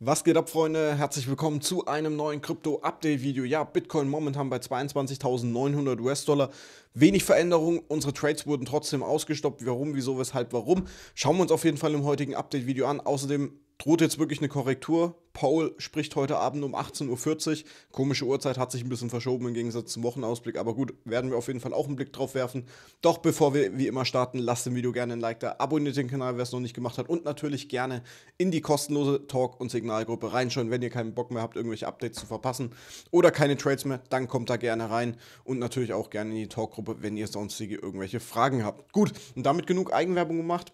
Was geht ab, Freunde? Herzlich willkommen zu einem neuen Krypto-Update-Video. Ja, Bitcoin momentan bei 22.900 US-Dollar. Wenig Veränderung. Unsere Trades wurden trotzdem ausgestoppt. Warum, wieso, weshalb, warum? Schauen wir uns auf jeden Fall im heutigen Update-Video an. Außerdem droht jetzt wirklich eine Korrektur. Paul spricht heute Abend um 18.40 Uhr. Komische Uhrzeit hat sich ein bisschen verschoben im Gegensatz zum Wochenausblick, aber gut, werden wir auf jeden Fall auch einen Blick drauf werfen. Doch bevor wir wie immer starten, lasst dem Video gerne ein Like da, abonniert den Kanal, wer es noch nicht gemacht hat und natürlich gerne in die kostenlose Talk- und Signalgruppe reinschauen, wenn ihr keinen Bock mehr habt, irgendwelche Updates zu verpassen oder keine Trades mehr, dann kommt da gerne rein und natürlich auch gerne in die Talkgruppe, wenn ihr sonstige irgendwelche Fragen habt. Gut, und damit genug Eigenwerbung gemacht.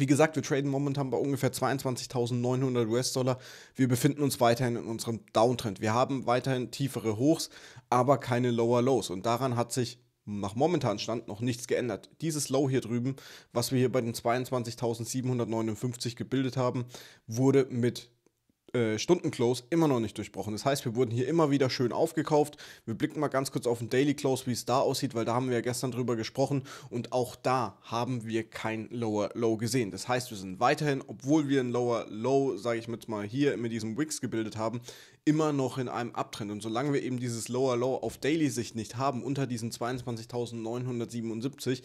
Wie gesagt, wir traden momentan bei ungefähr 22.900 US-Dollar. Wir befinden uns weiterhin in unserem Downtrend. Wir haben weiterhin tiefere Hochs, aber keine Lower Lows. Und daran hat sich nach momentanem Stand noch nichts geändert. Dieses Low hier drüben, was wir hier bei den 22.759 gebildet haben, wurde mit äh, Stundenclose immer noch nicht durchbrochen. Das heißt, wir wurden hier immer wieder schön aufgekauft. Wir blicken mal ganz kurz auf den Daily Close, wie es da aussieht, weil da haben wir ja gestern drüber gesprochen und auch da haben wir kein Lower Low gesehen. Das heißt, wir sind weiterhin, obwohl wir ein Lower Low, sage ich jetzt mal hier mit diesem Wix gebildet haben, immer noch in einem Abtrend. Und solange wir eben dieses Lower Low auf Daily-Sicht nicht haben, unter diesen 22.977,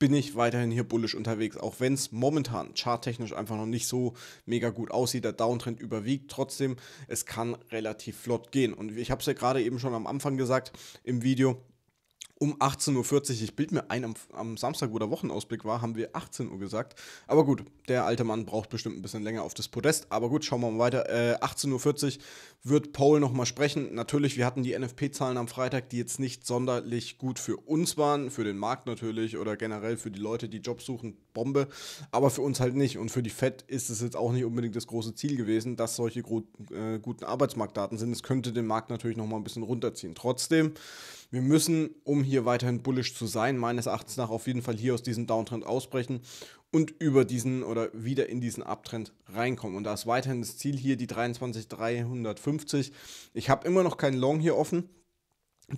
bin ich weiterhin hier bullisch unterwegs, auch wenn es momentan charttechnisch einfach noch nicht so mega gut aussieht. Der Downtrend überwiegt trotzdem, es kann relativ flott gehen. Und ich habe es ja gerade eben schon am Anfang gesagt im Video, um 18.40 Uhr. Ich bild mir ein, am, am, Samstag, wo der Wochenausblick war, haben wir 18 Uhr gesagt. Aber gut, der alte Mann braucht bestimmt ein bisschen länger auf das Podest. Aber gut, schauen wir mal weiter. Äh, 18.40 Uhr wird Paul nochmal sprechen. Natürlich, wir hatten die NFP-Zahlen am Freitag, die jetzt nicht sonderlich gut für uns waren, für den Markt natürlich oder generell für die Leute, die Jobs suchen, Bombe, aber für uns halt nicht. Und für die FED ist es jetzt auch nicht unbedingt das große Ziel gewesen, dass solche gut, äh, guten Arbeitsmarktdaten sind. Es könnte den Markt natürlich nochmal ein bisschen runterziehen. Trotzdem, wir müssen, um hier weiterhin bullisch zu sein, meines Erachtens nach auf jeden Fall hier aus diesem Downtrend ausbrechen und über diesen oder wieder in diesen Abtrend reinkommen. Und da ist weiterhin das Ziel hier die 23.350. Ich habe immer noch keinen Long hier offen.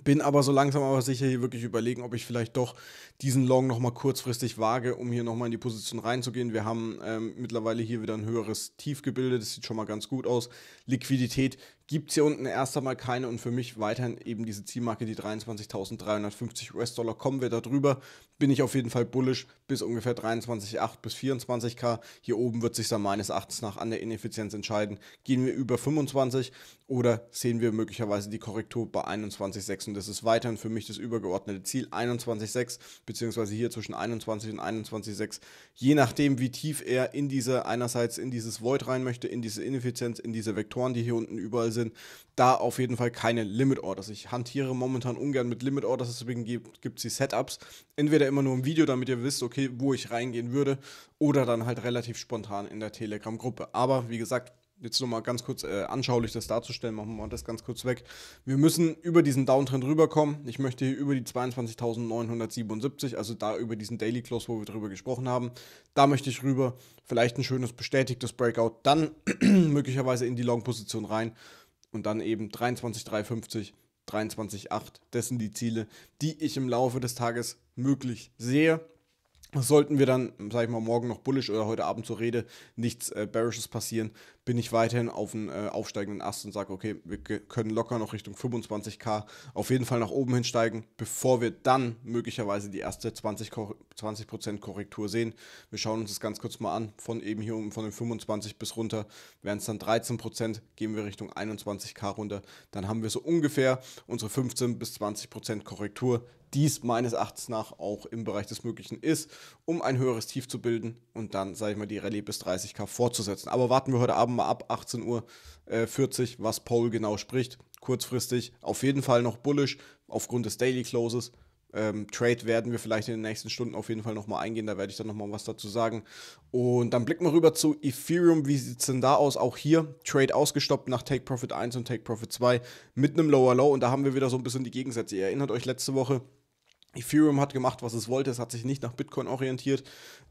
Bin aber so langsam aber sicher hier wirklich überlegen, ob ich vielleicht doch diesen Long nochmal kurzfristig wage, um hier nochmal in die Position reinzugehen. Wir haben ähm, mittlerweile hier wieder ein höheres Tief gebildet, das sieht schon mal ganz gut aus. Liquidität gibt es hier unten erst einmal keine und für mich weiterhin eben diese Zielmarke, die 23.350 US-Dollar. Kommen wir da drüber, bin ich auf jeden Fall bullish bis ungefähr 23,8 bis 24k. Hier oben wird sich dann meines Erachtens nach an der Ineffizienz entscheiden. Gehen wir über 25 oder sehen wir möglicherweise die Korrektur bei 21,6 und das ist weiterhin für mich das übergeordnete Ziel 21,6 beziehungsweise hier zwischen 21 und 21,6. Je nachdem, wie tief er in diese einerseits in dieses Void rein möchte, in diese Ineffizienz, in diese Vektoren, die hier unten überall sind, da auf jeden Fall keine Limit Orders. Ich hantiere momentan ungern mit Limit Orders, deswegen gibt es die Setups. Entweder immer nur im Video, damit ihr wisst, okay, wo ich reingehen würde, oder dann halt relativ spontan in der Telegram-Gruppe. Aber wie gesagt, jetzt nochmal ganz kurz äh, anschaulich das darzustellen, machen wir das ganz kurz weg. Wir müssen über diesen Downtrend rüberkommen. Ich möchte hier über die 22.977, also da über diesen Daily Close, wo wir drüber gesprochen haben, da möchte ich rüber. Vielleicht ein schönes bestätigtes Breakout, dann möglicherweise in die Long-Position rein und dann eben 23, 23,8. Das sind die Ziele, die ich im Laufe des Tages möglich sehe. Sollten wir dann, sag ich mal, morgen noch bullisch oder heute Abend zur Rede nichts äh, Bearishes passieren, bin ich weiterhin auf einen äh, aufsteigenden Ast und sage, okay, wir können locker noch Richtung 25k auf jeden Fall nach oben hinsteigen, bevor wir dann möglicherweise die erste 20%, 20 Korrektur sehen. Wir schauen uns das ganz kurz mal an, von eben hier oben von den 25 bis runter wären es dann 13%, gehen wir Richtung 21k runter, dann haben wir so ungefähr unsere 15 bis 20% Korrektur, dies meines Erachtens nach auch im Bereich des Möglichen ist um ein höheres Tief zu bilden und dann, sage ich mal, die Rallye bis 30k fortzusetzen. Aber warten wir heute Abend mal ab, 18.40 Uhr, äh, was Paul genau spricht. Kurzfristig auf jeden Fall noch bullish aufgrund des Daily Closes. Ähm, Trade werden wir vielleicht in den nächsten Stunden auf jeden Fall nochmal eingehen. Da werde ich dann nochmal was dazu sagen. Und dann blicken wir rüber zu Ethereum. Wie sieht es denn da aus? Auch hier Trade ausgestoppt nach Take Profit 1 und Take Profit 2 mit einem Lower Low. Und da haben wir wieder so ein bisschen die Gegensätze. Ihr erinnert euch letzte Woche. Ethereum hat gemacht, was es wollte. Es hat sich nicht nach Bitcoin orientiert,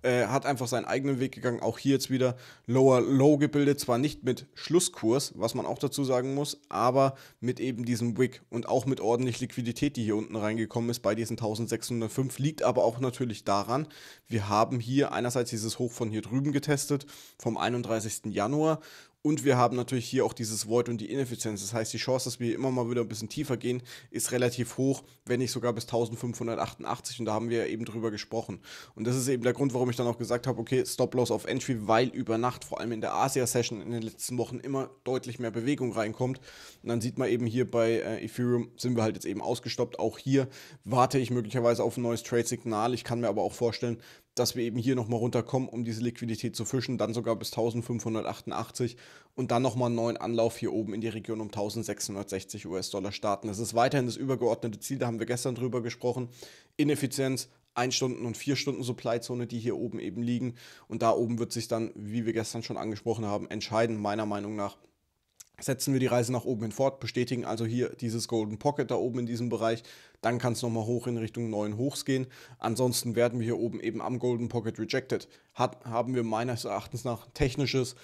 äh, hat einfach seinen eigenen Weg gegangen. Auch hier jetzt wieder Lower Low gebildet. Zwar nicht mit Schlusskurs, was man auch dazu sagen muss, aber mit eben diesem Wick und auch mit ordentlich Liquidität, die hier unten reingekommen ist bei diesen 1605. Liegt aber auch natürlich daran, wir haben hier einerseits dieses Hoch von hier drüben getestet vom 31. Januar und wir haben natürlich hier auch dieses Void und die Ineffizienz. Das heißt, die Chance, dass wir immer mal wieder ein bisschen tiefer gehen, ist relativ hoch, wenn nicht sogar bis 1588. Und da haben wir eben drüber gesprochen. Und das ist eben der Grund, warum ich dann auch gesagt habe, okay, Stop-Loss auf Entry, weil über Nacht, vor allem in der Asia-Session in den letzten Wochen, immer deutlich mehr Bewegung reinkommt. Und dann sieht man eben hier bei äh, Ethereum, sind wir halt jetzt eben ausgestoppt. Auch hier warte ich möglicherweise auf ein neues Trade-Signal. Ich kann mir aber auch vorstellen, dass wir eben hier nochmal runterkommen, um diese Liquidität zu fischen, dann sogar bis 1588 und dann nochmal einen neuen Anlauf hier oben in die Region um 1660 US-Dollar starten. Das ist weiterhin das übergeordnete Ziel, da haben wir gestern drüber gesprochen. Ineffizienz, 1 Stunden und 4 Stunden Supply-Zone, die hier oben eben liegen. Und da oben wird sich dann, wie wir gestern schon angesprochen haben, entscheiden, meiner Meinung nach, setzen wir die Reise nach oben hin fort, bestätigen also hier dieses Golden Pocket da oben in diesem Bereich. Dann kann es nochmal hoch in Richtung neuen Hochs gehen. Ansonsten werden wir hier oben eben am Golden Pocket rejected. Hat, haben wir meines Erachtens nach technisches,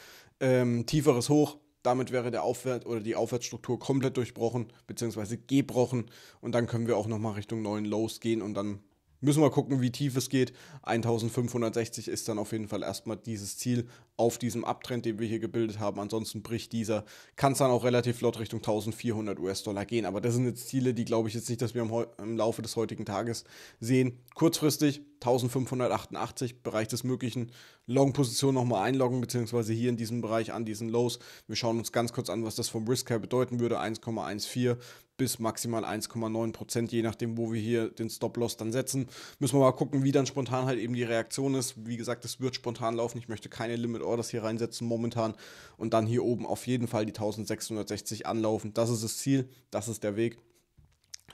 ähm, tieferes Hoch. Damit wäre der Aufwärts oder die Aufwärtsstruktur komplett durchbrochen bzw. gebrochen und dann können wir auch nochmal Richtung neuen Lows gehen und dann Müssen wir gucken, wie tief es geht. 1560 ist dann auf jeden Fall erstmal dieses Ziel auf diesem Abtrend, den wir hier gebildet haben. Ansonsten bricht dieser, kann es dann auch relativ flott Richtung 1400 US-Dollar gehen. Aber das sind jetzt Ziele, die glaube ich jetzt nicht, dass wir im, im Laufe des heutigen Tages sehen. Kurzfristig 1588, Bereich des Möglichen. long positionen nochmal einloggen, beziehungsweise hier in diesem Bereich an diesen Lows. Wir schauen uns ganz kurz an, was das vom Risk her bedeuten würde. 1,14 bis maximal 1,9 Prozent, je nachdem, wo wir hier den Stop-Loss dann setzen. Müssen wir mal gucken, wie dann spontan halt eben die Reaktion ist. Wie gesagt, es wird spontan laufen. Ich möchte keine Limit-Orders hier reinsetzen momentan und dann hier oben auf jeden Fall die 1660 anlaufen. Das ist das Ziel, das ist der Weg.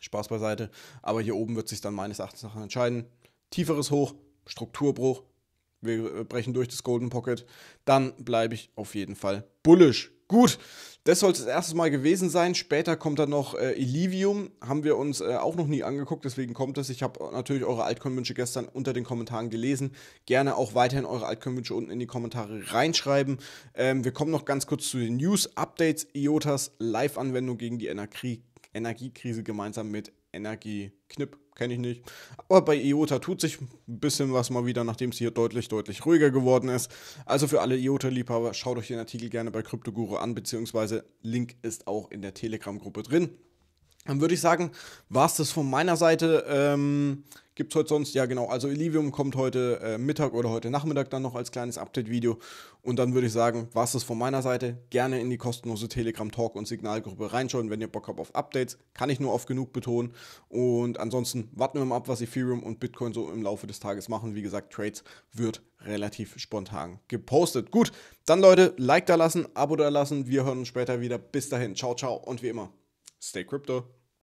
Spaß beiseite. Aber hier oben wird sich dann meines Erachtens nach entscheiden. Tieferes Hoch, Strukturbruch, wir äh, brechen durch das Golden Pocket, dann bleibe ich auf jeden Fall bullish. Gut, das sollte das erste Mal gewesen sein. Später kommt dann noch äh, Illivium. Haben wir uns äh, auch noch nie angeguckt, deswegen kommt es. Ich habe natürlich eure Altcoin-Wünsche gestern unter den Kommentaren gelesen. Gerne auch weiterhin eure Altcoin-Wünsche unten in die Kommentare reinschreiben. Ähm, wir kommen noch ganz kurz zu den News, Updates, IOTAs, Live-Anwendung gegen die Energie. Energiekrise gemeinsam mit Energieknipp, kenne ich nicht. Aber bei IOTA e tut sich ein bisschen was mal wieder, nachdem es hier deutlich, deutlich ruhiger geworden ist. Also für alle IOTA-Liebhaber, e schaut euch den Artikel gerne bei CryptoGuru an, beziehungsweise Link ist auch in der Telegram-Gruppe drin. Dann würde ich sagen, war es das von meiner Seite. Ähm, Gibt es heute sonst? Ja, genau. Also Illivium kommt heute äh, Mittag oder heute Nachmittag dann noch als kleines Update-Video. Und dann würde ich sagen, war es das von meiner Seite. Gerne in die kostenlose Telegram-Talk- und Signalgruppe reinschauen, wenn ihr Bock habt auf Updates. Kann ich nur oft genug betonen. Und ansonsten warten wir mal ab, was Ethereum und Bitcoin so im Laufe des Tages machen. Wie gesagt, Trades wird relativ spontan gepostet. Gut, dann Leute, Like da lassen, Abo da lassen. Wir hören uns später wieder. Bis dahin, ciao, ciao und wie immer, stay crypto.